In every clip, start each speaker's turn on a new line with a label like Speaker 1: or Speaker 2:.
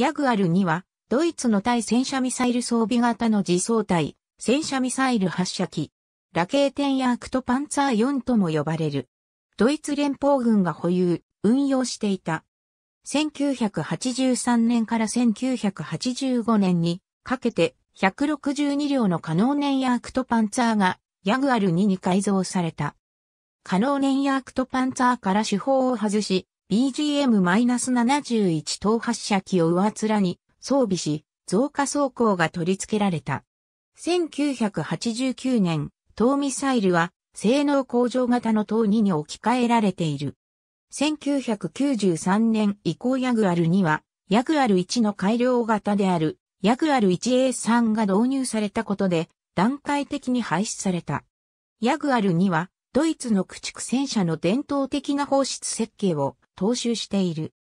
Speaker 1: ヤグアル2は、ドイツの対戦車ミサイル装備型の自走体、戦車ミサイル発射機、ラケーテンヤークトパンツァー4とも呼ばれる。ドイツ連邦軍が保有、運用していた。1983年から1985年にかけて162両の可能年ヤークトパンツァーがヤグアル2に改造された。可能年ヤークトパンツァーから手法を外し、BGM-71 等発射機を上面に装備し、増加装甲が取り付けられた。1989年、等ミサイルは性能向上型の等2に置き換えられている。1993年以降ヤグアル2は、ヤグアル1の改良型である、ヤグアル 1A3 が導入されたことで、段階的に廃止された。ヤグアル2は、ドイツの駆逐戦車の伝統的な放出設計を踏襲している。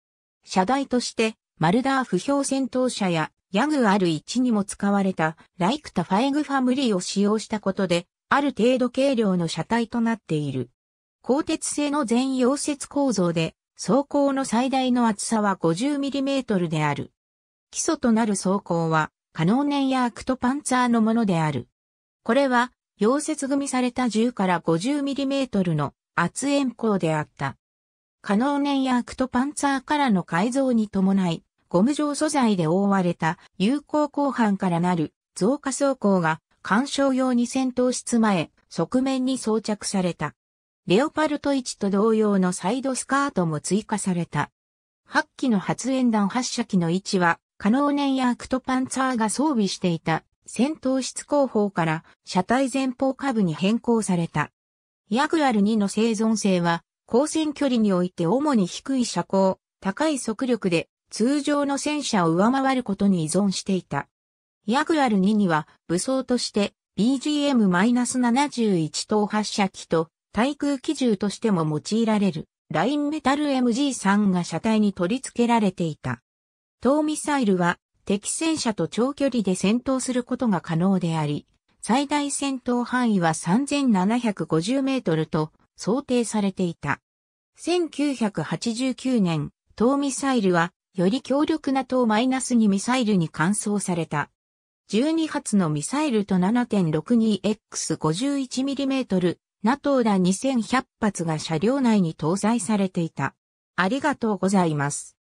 Speaker 1: 車台として、マルダー不評戦闘車やヤグある1にも使われたライクタファエグファムリーを使用したことで、ある程度軽量の車体となっている。鋼鉄製の全溶接構造で、装甲の最大の厚さは 50mm である。基礎となる装甲は、可能燃やアクトパンツァーのものである。これは、溶接組みされた10から 50mm の圧円鋼であった。可能年ヤークトパンツァーからの改造に伴い、ゴム状素材で覆われた有効後半からなる増加装甲が干渉用に戦闘室前、側面に装着された。レオパルト1と同様のサイドスカートも追加された。8機の発煙弾発射機の位置は、可能年ヤークトパンツァーが装備していた戦闘室後方から車体前方下部に変更された。ヤグアル2の生存性は交線距離において主に低い車高、高い速力で通常の戦車を上回ることに依存していた。ヤグアル2には武装として BGM-71 等発射機と対空機銃としても用いられるラインメタル MG3 が車体に取り付けられていた。当ミサイルは敵戦車と長距離で戦闘することが可能であり、最大戦闘範囲は3750メートルと想定されていた。1989年、東ミサイルは、より強力なマイナス -2 ミサイルに換装された。12発のミサイルと 7.62X51mm、NATO ら2100発が車両内に搭載されていた。ありがとうございます。